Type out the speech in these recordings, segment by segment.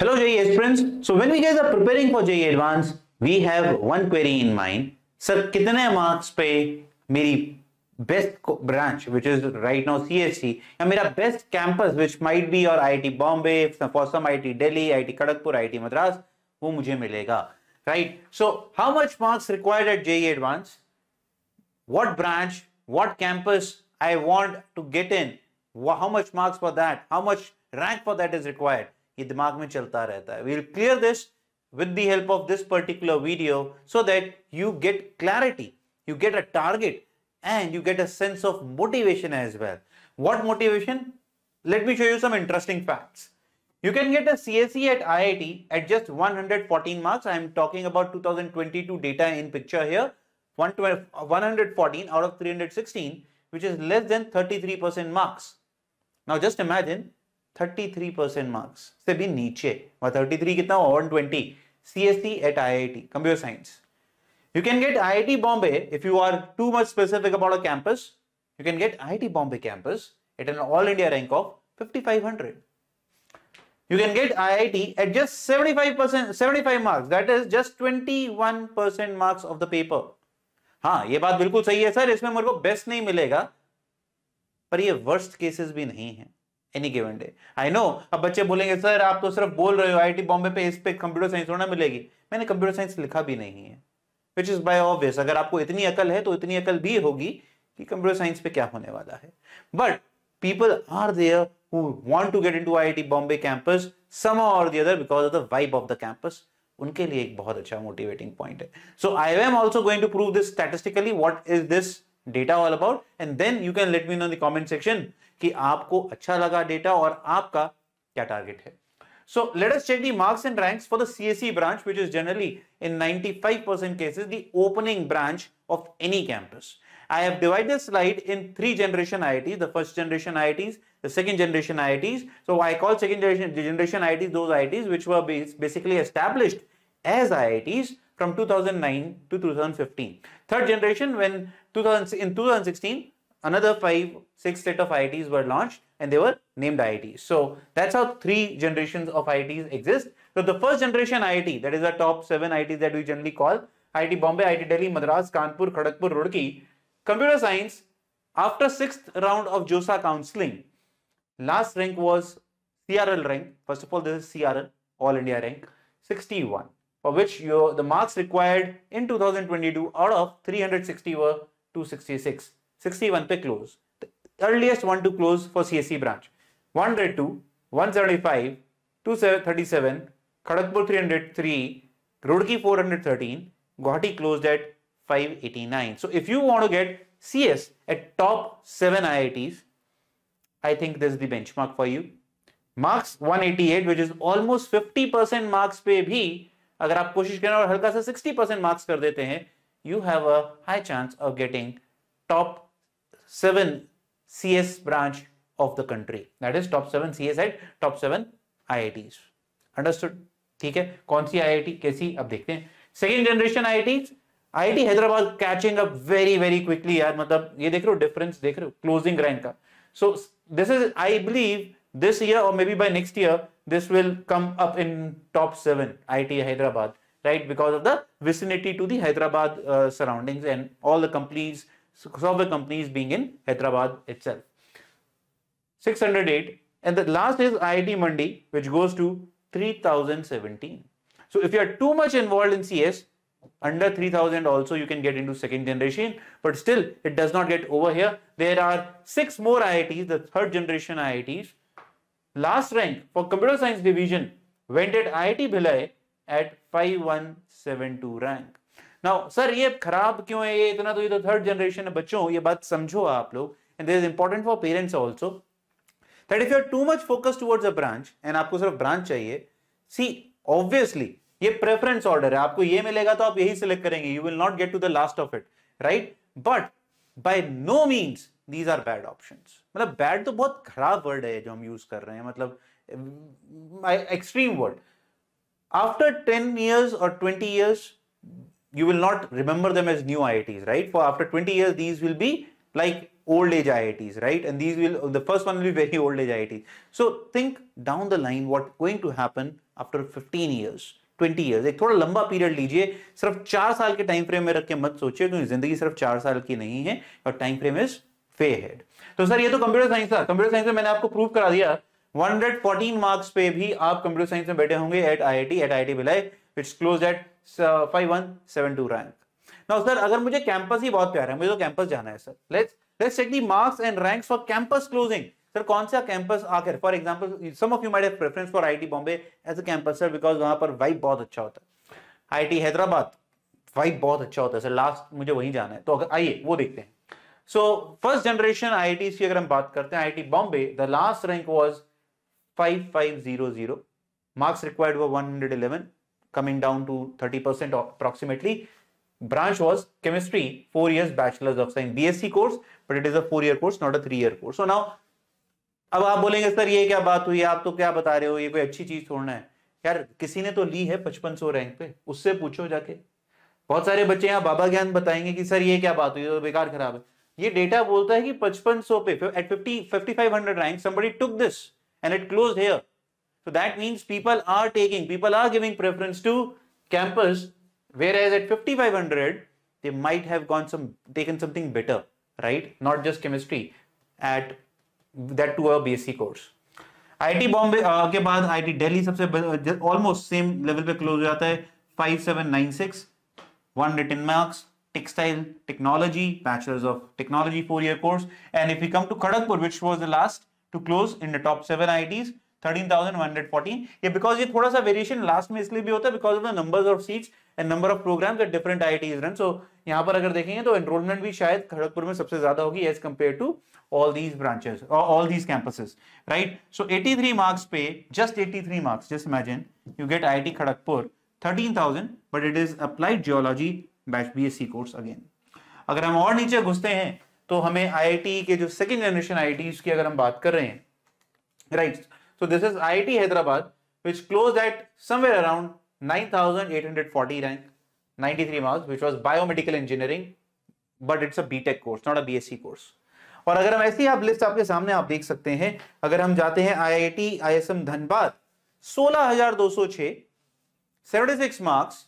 Hello JEE students. So when we guys are preparing for JEE Advanced, we have one query in mind. Sir, कितने marks पे मेरी best branch, which is right now CSC, या मेरा best campus, which might be your IIT Bombay, for some IIT Delhi, IIT Kharagpur, IIT Madras, वो मुझे मिलेगा. Right. So how much marks required at JEE Advanced? What branch? What campus I want to get in? How much marks for that? How much rank for that is required? ये दिमाग में चलता रहता है we'll clear this with the help of this particular video so that you get clarity, you get a target and you get a sense of motivation as well. What motivation? Let me show you some interesting facts. You can get a CSE at IIT at just 114 marks. I am talking about 2022 data in picture here. 114 uh, out of 316 which is less than 33% marks. Now just imagine 33 percent marks से भी नीचे वह 33 कितना one twenty C S C at I I T computer science you can get I I T Bombay if you are too much specific about a campus you can get I I T Bombay campus at an all India rank of 5500. You can get IIT at just 75 75 marks. That is just 21% marks of the paper. हाँ ये बात बिल्कुल सही है sir इसमें मेरे को best नहीं मिलेगा पर ये वर्स्ट केसेस भी नहीं है any given day I know अब बच्चे बोलेंगे सर आप तो सिर्फ बोल रहे हो आई बॉम्बे पे इस पे कंप्यूटर साइंस थोड़ा मिलेगी मैंने कंप्यूटर साइंस लिखा भी नहीं है विच इज़ बाय ऑब्वियस अगर आपको इतनी अकल है तो इतनी अकल भी होगी कि कंप्यूटर साइंस पे क्या होने वाला है but people are there who want to get into IIT Bombay campus some और the other because of the vibe of the campus उनके लिए एक बहुत अच्छा मोटिवेटिंग पॉइंट है so I am also going to prove this statistically what is this data all about and then you can let me know the comment section कि आपको अच्छा लगा डेटा और आपका क्या टारगेट है So let us check the marks and ranks for the CSE branch, which is generally in 95% cases the opening branch of any campus. I have divided this slide in three generation IITs, the first generation IITs, the second generation IITs. So I call second generation, generation IITs those IITs which were basically established as IITs from 2009 to 2015. Third generation when 2000, in 2016 another five, six set of IITs were launched and they were named IITs. So that's how three generations of IITs exist. So the first generation IIT, that is the top seven IITs that we generally call, IIT Bombay, IIT Delhi, Madras, Kanpur, Kharagpur, Roorkee, computer science, after sixth round of JOSA counseling, last rank was CRL rank. First of all, this is CRL, All India rank, 61, for which your, the marks required in 2022 out of 360 were 266. 61 पे close. earliest one to close for CSE branch 102, 175, 237, Kharagpur 303, Roorkee 413, Guwahati closed at 589. So if you want to get CS at top 7 IITs, I think this is the benchmark for you. Marks 188 which is almost 50% marks पे भी अगर आप कोशिश करें और हल्का सा 60% marks कर देते हैं you have a high chance of getting top 7 CS branch of the country. That is top 7 CS at top 7 IITs. Understood? ठीक है कौन सी आईआईटी कैसी अब देखते हैं second generation IIT IIT Hyderabad catching up very very quickly यार मतलब ये देख रहे हो डिफरेंस देख रहे हो क्लोजिंग रैंक का so this this year or maybe by next year this will come up in top 7 IIT Hyderabad right because of the vicinity to the Hyderabad uh, surroundings and all the companies software companies being in Hyderabad itself. 608 and the last is IIT Mandi which goes to 3017. So if you are too much involved in CS under 3000 also you can get into second generation but still it does not get over here. There are six more IITs the third generation IITs. Last rank for computer science division went at IIT Bhilai at 5172 rank. Now sir ये खराब क्यों है ये इतना तो ये तो third generation है बच्चों ये बात समझो आप लोग and this is important for parents also that if you are too much focus towards a branch and आपको सिर्फ ब्रांच चाहिए सी ऑब्वियसली ये प्रेफरेंस ऑर्डर है आपको ये मिलेगा तो आप यही सिलेक्ट करेंगे you will not get to the last of it right but by no means these are bad option मतलब बैड तो बहुत खराब वर्ड है जो हम यूज कर रहे हैं मतलब extreme word after ten years और twenty years you will not remember them as new IITs, right? For after 20 years, these will be like old age IITs, right? And these will, the first one will be very old age IITs. So think down the line what's going to happen after 15 years. 20 years? एक थोड़ा लंबा period लीजिए सिर्फ चार साल के time frame. में रख के मत सोचिए क्योंकि जिंदगी four चार साल की नहीं है और time frame is far ahead तो सर ये तो कंप्यूटर साइंस था कंप्यूटर साइंस में मैंने आपको प्रूव करा 114 marks, पे भी आप कंप्यूटर साइंस में बैठे होंगे at IIT, at IIT at which I T Bhilai five one seven two rank ना सर अगर मुझे कैंपस ही बहुत प्यारा है मुझे तो कैंपस जाना है sir let's let's check the marks and rank for campus closing sir कौन सा कैंपस आखिर for example some of you preference for IT Bombay as a campus sir because वहां पर वाइब बहुत अच्छा होता है टी हैदराबाद वाइब बहुत अच्छा होता है सर लास्ट मुझे वहीं जाना है तो अगर आइए वो देखते हैं सो फर्स्ट जनरेशन आई की अगर हम बात करते हैं I Bombay the last rank was five five zero zero marks required वो one hundred eleven coming down to 30% approximately. Branch was chemistry, four years bachelor's of science, BSc course, but it is a four year course, not a three year course. So now, अब आप बोलेंगे sir ये क्या बात हुई आप तो क्या बता रहे हो ये कोई अच्छी चीज थोड़ना है यार किसी ने तो ली है पचपन सौ रैंक पे उससे पूछो जाके बहुत सारे बच्चे यहाँ बाबा ज्ञान बताएंगे कि सर ये क्या बात हुई तो बेकार खराब है ये डेटा बोलता है कि 5500 पे at 50 5500 rank somebody took this and it closed here So that means people are taking, people are giving preference to campus, whereas at 5500, they might have gone some, taken something better, right? Not just chemistry at that to a BSc course. Bombay, Bombay uh, के बाद I.T. Delhi, सबसे almost almost same level close close जाता है 5796 one written marks textile technology bachelor's of technology four year course and if we come to Kharagpur which was the last to close in the top seven IITs thirteen ये because ये थोड़ा सा variation last में इसलिए भी होता है because of the number of seats and number of programmes at different I run so यहाँ पर अगर देखेंगे तो एनरोलमेंट भी शायद खड़गपुर में सबसे ज्यादा होगी as compare to all these branches all these campuses right so 83 marks पे just 83 marks just imagine you get I I Kharagpur 13,000 but it is applied geology batch BSc course again अगर हम और नीचे घुसते हैं तो हमें आईआईटी के जो सेकेंड जनरेशन आईआईटीज की अगर हम बात कर रहे हैं right right, So this is IIT Hyderabad, which closed at somewhere around 9,840 rank, 93 marks, which was biomedical engineering, but it's a BTech course, not a BSc course. और अगर हम ऐसी आप लिस्ट आपके सामने आप देख सकते हैं अगर हम जाते हैं IIT ISM Dhanbad 16,206, 76 marks,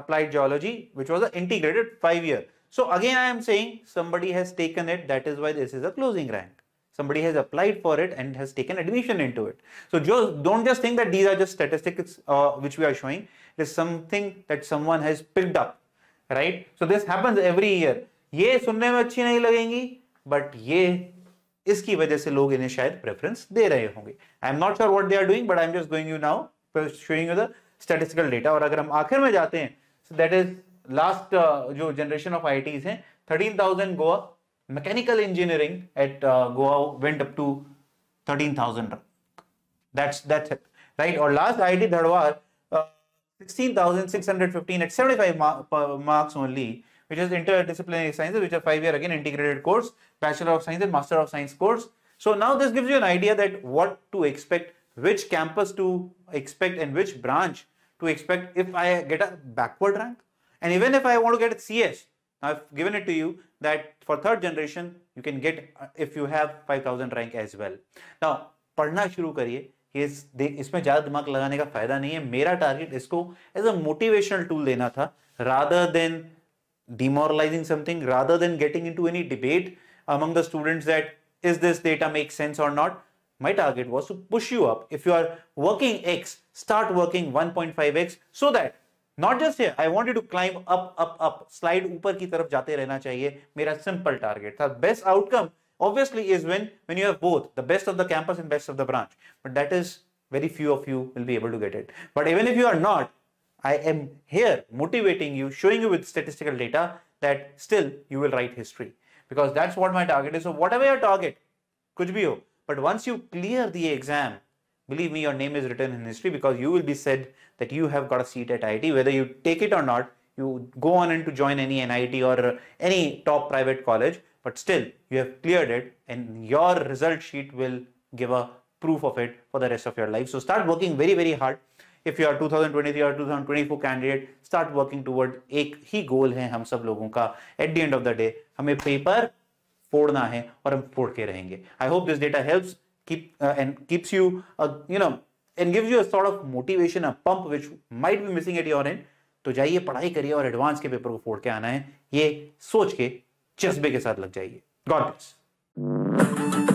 applied geology, which was an integrated five year. So again, I am saying somebody has taken it. That is why this is a closing rank. somebody has applied for it and has taken admission into it. So just, don't just think that these are just statistics uh, which we are showing. It is something that someone has picked up, right? So this happens every year. ये सुनने में अच्छी नहीं लगेंगी but ये इसकी वजह से लोग इन्हें शायद प्रेफरेंस दे रहे होंगे I am not sure what they are doing but I am just going you now showing you the statistical data और अगर हम आखिर में जाते हैं सो दैट इज जो जनरेशन हैं 13000 Goa mechanical engineering at uh, Goa went up to 13,000. That's that's it, right? Or last IIT Dharwar, uh, 16,615 at 75 marks only, which is interdisciplinary sciences, which are five-year again integrated course, Bachelor of Science and Master of Science course. So now this gives you an idea that what to expect, which campus to expect, and which branch to expect if I get a backward rank. And even if I want to get CS, I've given it to you that for third generation you can get uh, if you have 5000 rank as well now पढ़ना शुरू करिए is इसमें ज़्यादा दिमाग लगाने का फायदा नहीं है मेरा target इसको as a motivational tool देना था rather than demoralizing something rather than getting into any debate among the students that is this data make sense or not my target was to push you up if you are working x start working 1.5x so that not just here I wanted to climb up up up slide ऊपर की तरफ जाते रहना चाहिए मेरा simple target था best outcome obviously is when when you have both the best of the campus and best of the branch but that is very few of you will be able to get it but even if you are not i am here motivating you showing you with statistical data that still you will write history because that's what my target is so whatever your target could be you but once you clear the exam Believe me, your name is written in history because you will be said that you have got a seat at IIT. Whether you take it or not, you go on and to join any NIT or any top private college, but still you have cleared it and your result sheet will give a proof of it for the rest of your life. So start working very, very hard. If you are 2023 or 2024 candidate, start working toward a goal goal है हम सब लोगों का the end of the day, day हमें paper फोड़ना है और हम फोड़ के रहेंगे I hope this keep uh, and keeps you uh, you know and gives you a sort of motivation a pump which might be missing at your end तो जाइए पढ़ाई करिए और एडवांस के पेपर को फोड़ के आना है ये सोच के जज्बे के साथ लग जाइए गॉड ब्लेस